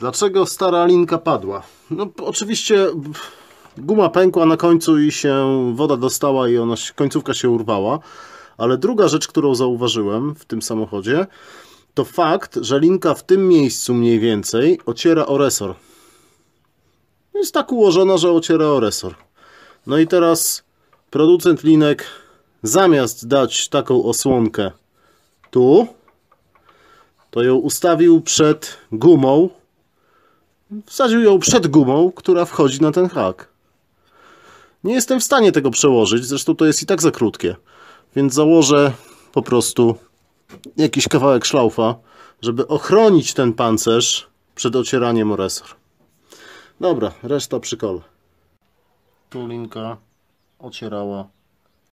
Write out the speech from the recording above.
Dlaczego stara linka padła? No oczywiście guma pękła na końcu i się woda dostała i ona końcówka się urwała. Ale druga rzecz, którą zauważyłem w tym samochodzie, to fakt, że linka w tym miejscu mniej więcej ociera o resor. Jest tak ułożona, że ociera o resor. No i teraz producent linek zamiast dać taką osłonkę tu, to ją ustawił przed gumą Wsadził ją przed gumą, która wchodzi na ten hak. Nie jestem w stanie tego przełożyć, zresztą to jest i tak za krótkie. Więc założę po prostu jakiś kawałek szlaufa, żeby ochronić ten pancerz przed ocieraniem o resor. Dobra, reszta przy kole. Tu linka ocierała